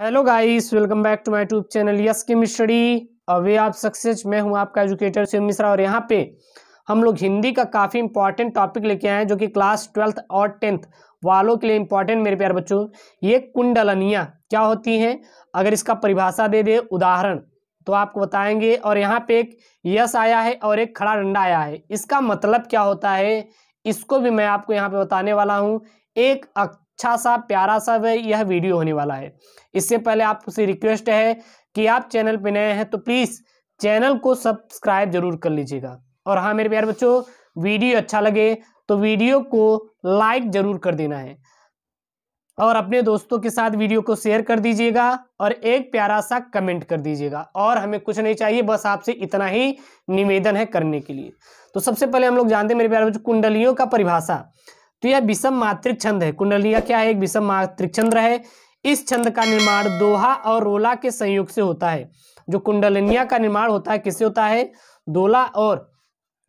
hello guys welcome back to my tube channel yes के मिश्री away आप success मैं हूं आपका एजुकेटर शिव मिश्रा और यहां पे हम लोग हिंदी का काफ़ी इंपॉर्टेंट टॉपिक लेके आए हैं जो कि क्लास ट्वेल्थ और टेंथ वालों के लिए इंपॉर्टेंट मेरे प्यार बच्चों ये कुंडलनियाँ क्या होती हैं अगर इसका परिभाषा दे दे उदाहरण तो आपको बताएंगे और यहाँ पे एक यस आया है और एक खड़ा डंडा आया है इसका मतलब क्या होता है इसको भी मैं आपको यहाँ पे बताने वाला हूँ एक अच्छा सा प्यारा सा वह यह वीडियो होने वाला है इससे पहले आपसे रिक्वेस्ट है कि आप चैनल पर नए हैं तो प्लीज़ चैनल को सब्सक्राइब जरूर कर लीजिएगा और हाँ मेरे प्यारे बच्चों वीडियो अच्छा लगे तो वीडियो को लाइक जरूर कर देना है और अपने दोस्तों के साथ वीडियो को शेयर कर दीजिएगा और एक प्यारा सा कमेंट कर दीजिएगा और हमें कुछ नहीं चाहिए बस आपसे इतना ही निवेदन है करने के लिए तो सबसे पहले हम लोग जानते हैं मेरे प्यारे बच्चों कुंडलियों का परिभाषा तो यह विषम मात्रिक छंद है कुंडलिया क्या है एक विषम मात्रिक छंद है इस छंद का निर्माण दोहा और रोला के संयोग से होता है जो कुंडलिनिया का निर्माण होता है किससे होता है दोला और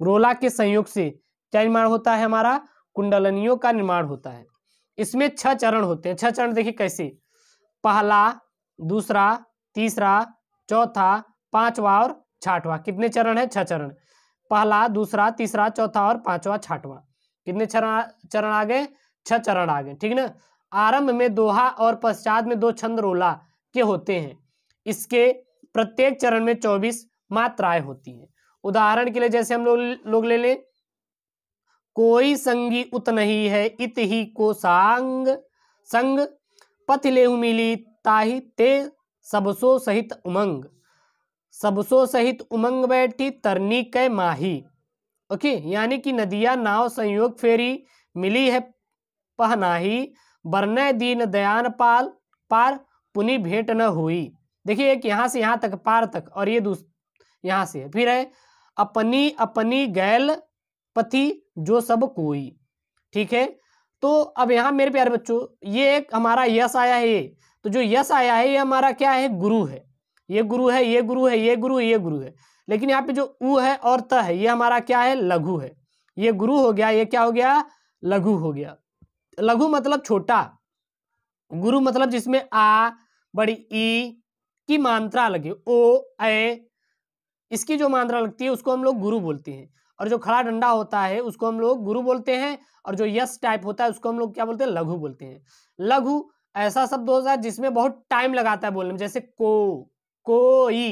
रोला के संयोग से क्या निर्माण होता है हमारा कुंडलनियों का निर्माण होता है इसमें छह चरण होते हैं छह चरण देखिए कैसे पहला दूसरा तीसरा चौथा पांचवा और छठवा कितने चरण है छह चरण पहला दूसरा तीसरा चौथा और पांचवा छठवा कितने चरण चरण आ गए छह चरण आ गए ठीक ना आरंभ में दोहा और पश्चात में दो छंद रोला के होते हैं इसके प्रत्येक चरण में चौबीस मात्राएं होती हैं उदाहरण के लिए जैसे हम लोग लो ले लें कोई संगी उत नहीं है इत ही को सांग संग ले मिली ताही ते सबसो सहित उमंग सबसो सहित उमंग बैठी तरनी कै माही ओके यानी कि नदिया नाव संयोग फेरी मिली है पहनाही बरने दीन दयान पाल पार पुनी भेंट न हुई देखिए एक यहाँ से यहाँ तक पार तक और ये दूस यहाँ से फिर है अपनी अपनी गैल पति जो सब कोई ठीक है तो अब यहाँ मेरे प्यारे बच्चों ये एक हमारा यश आया है ये तो जो यश आया है ये हमारा क्या है गुरु है ये गुरु है ये गुरु है ये गुरु है, ये गुरु है लेकिन यहाँ पे जो उ है और त है ये हमारा क्या है लघु है ये गुरु हो गया ये क्या हो गया लघु हो गया लघु मतलब छोटा गुरु मतलब जिसमें आ बड़ी ई की मात्रा लगे ओ ए इसकी जो मात्रा लगती है उसको हम लोग गुरु बोलते हैं और जो खड़ा डंडा होता है उसको हम लोग गुरु बोलते हैं और जो यश टाइप होता है उसको हम लोग क्या बोलते हैं लघु बोलते हैं लघु ऐसा शब्द होता है जिसमें बहुत टाइम लगाता है बोलने में जैसे को कोई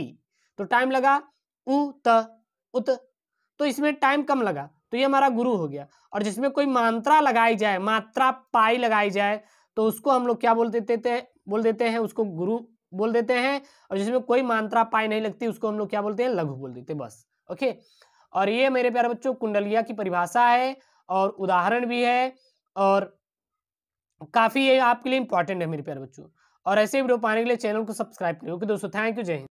तो टाइम लगा उ त उत तो इसमें टाइम कम लगा तो ये हमारा गुरु हो गया और जिसमें कोई मात्रा लगाई जाए मात्रा पाई लगाई जाए तो उसको हम लोग क्या बोल देते थे बोल देते हैं उसको गुरु बोल देते हैं और जिसमें कोई मात्रा पाई नहीं लगती उसको हम लोग क्या बोलते हैं लघु बोल देते बस ओके और ये मेरे प्यारे बच्चों कुंडलिया की परिभाषा है और उदाहरण भी है और काफ़ी ये आपके लिए इंपॉर्टेंट है मेरे प्यारे बच्चों और ऐसे वीडियो पाने के लिए चैनल को सब्सक्राइब करें ओके दोस्तों थैंक यू जय हिंद